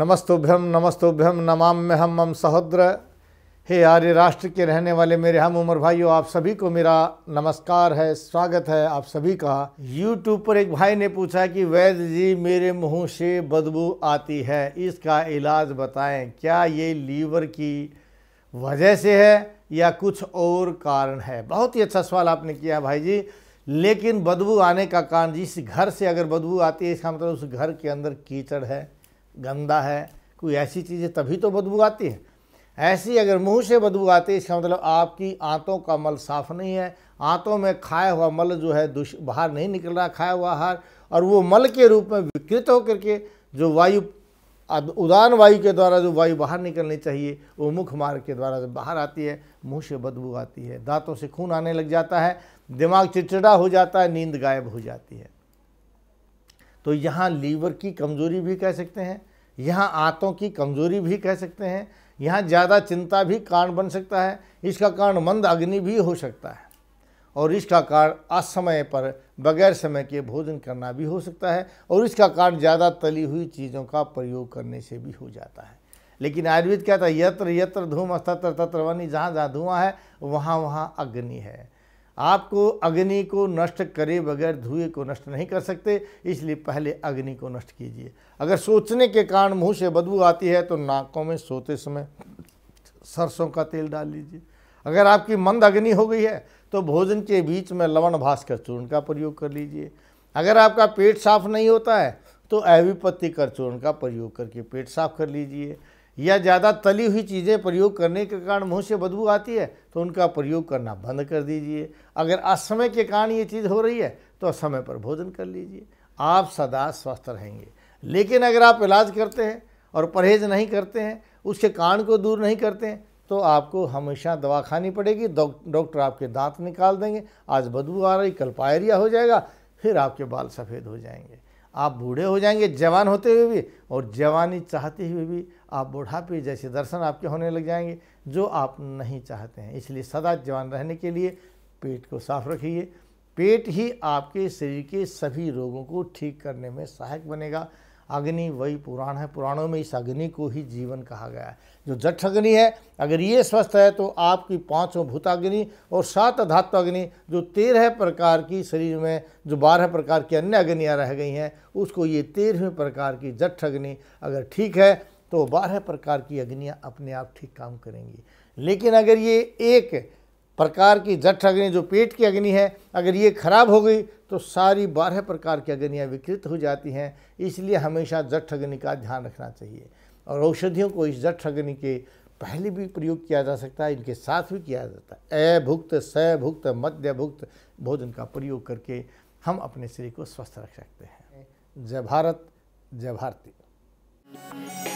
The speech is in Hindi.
नमस्तुभ्यम नमस्तुभ्यम नमाम में हम मम सहोद्र हे आर्य राष्ट्र के रहने वाले मेरे हम उम्र भाइयों आप सभी को मेरा नमस्कार है स्वागत है आप सभी का यूट्यूब पर एक भाई ने पूछा कि वैद्य जी मेरे मुंह से बदबू आती है इसका इलाज बताएं क्या ये लीवर की वजह से है या कुछ और कारण है बहुत ही अच्छा सवाल आपने किया भाई जी लेकिन बदबू आने का कारण जिस घर से अगर बदबू आती है इसका मतलब उस घर के अंदर कीचड़ है गंदा है कोई ऐसी चीज़ें तभी तो बदबू आती है ऐसी अगर मुंह से बदबू आती है इसका मतलब आपकी आंतों का मल साफ़ नहीं है आंतों में खाया हुआ मल जो है दुष बाहर नहीं निकल रहा खाया हुआ आहार और वो मल के रूप में विकृत होकर के जो वायु उदान वायु के द्वारा जो वायु बाहर निकलनी चाहिए वो मुख मार्ग के द्वारा बाहर आती है मुंह से बदबू आती है दांतों से खून आने लग जाता है दिमाग चिड़चिड़ा हो जाता है नींद गायब हो जाती है तो यहाँ लीवर की कमज़ोरी भी कह सकते हैं यहाँ आंतों की कमज़ोरी भी कह सकते हैं यहाँ ज़्यादा चिंता भी कारण बन सकता है इसका कारण मंद अग्नि भी हो सकता है और इसका कारण असमय पर बगैर समय के भोजन करना भी हो सकता है और इसका कारण ज़्यादा तली हुई चीज़ों का प्रयोग करने से भी हो जाता है लेकिन आयुर्वेद कहता है यत्र यत्र धूम तत्र तत्र वनी जहाँ जहाँ धुआं है वहाँ वहाँ अग्नि है आपको अग्नि को नष्ट करे बगैर धुएं को नष्ट नहीं कर सकते इसलिए पहले अग्नि को नष्ट कीजिए अगर सोचने के कारण मुंह से बदबू आती है तो नाकों में सोते समय सरसों का तेल डाल लीजिए अगर आपकी मंद अग्नि हो गई है तो भोजन के बीच में लवण भास्कर चूर्ण का प्रयोग कर लीजिए अगर आपका पेट साफ नहीं होता है तो एविपत्ति कर चूर्ण का प्रयोग करके पेट साफ कर लीजिए या ज़्यादा तली हुई चीज़ें प्रयोग करने के कारण मुँह से बदबू आती है तो उनका प्रयोग करना बंद कर दीजिए अगर असमय के कारण ये चीज़ हो रही है तो समय पर भोजन कर लीजिए आप सदा स्वस्थ रहेंगे लेकिन अगर आप इलाज करते हैं और परहेज नहीं करते हैं उसके कारण को दूर नहीं करते हैं तो आपको हमेशा दवा खानी पड़ेगी डॉक्टर आपके दांत निकाल देंगे आज बदबू आ रही कल पायरिया हो जाएगा फिर आपके बाल सफ़ेद हो जाएंगे आप बूढ़े हो जाएंगे जवान होते हुए भी और जवानी चाहते हुए भी आप बुढ़ापे जैसे दर्शन आपके होने लग जाएंगे जो आप नहीं चाहते हैं इसलिए सदा जवान रहने के लिए पेट को साफ रखिए पेट ही आपके शरीर के सभी रोगों को ठीक करने में सहायक बनेगा अग्नि वही पुराण है पुराणों में इस अग्नि को ही जीवन कहा गया है जो जठ अग्नि है अगर ये स्वस्थ है तो आपकी पांचों भूताग्नि और सात अग्नि जो तेरह प्रकार की शरीर में जो बारह प्रकार की अन्य अग्नियाँ रह गई हैं उसको ये तेरहवें प्रकार की जठ अग्नि अगर ठीक है तो बारह प्रकार की अग्नियाँ अपने आप ठीक काम करेंगी लेकिन अगर ये एक प्रकार की जठ अग्नि जो पेट की अग्नि है अगर ये खराब हो गई तो सारी बारह प्रकार की अग्नियाँ विकृत हो जाती हैं इसलिए हमेशा जठ अग्नि का ध्यान रखना चाहिए और औषधियों को इस जठ अग्नि के पहले भी प्रयोग किया जा सकता है इनके साथ भी किया जाता है अभुक्त सभुक्त मध्य भुक्त भोजन का प्रयोग करके हम अपने शरीर को स्वस्थ रख सकते हैं जय भारत जय भारती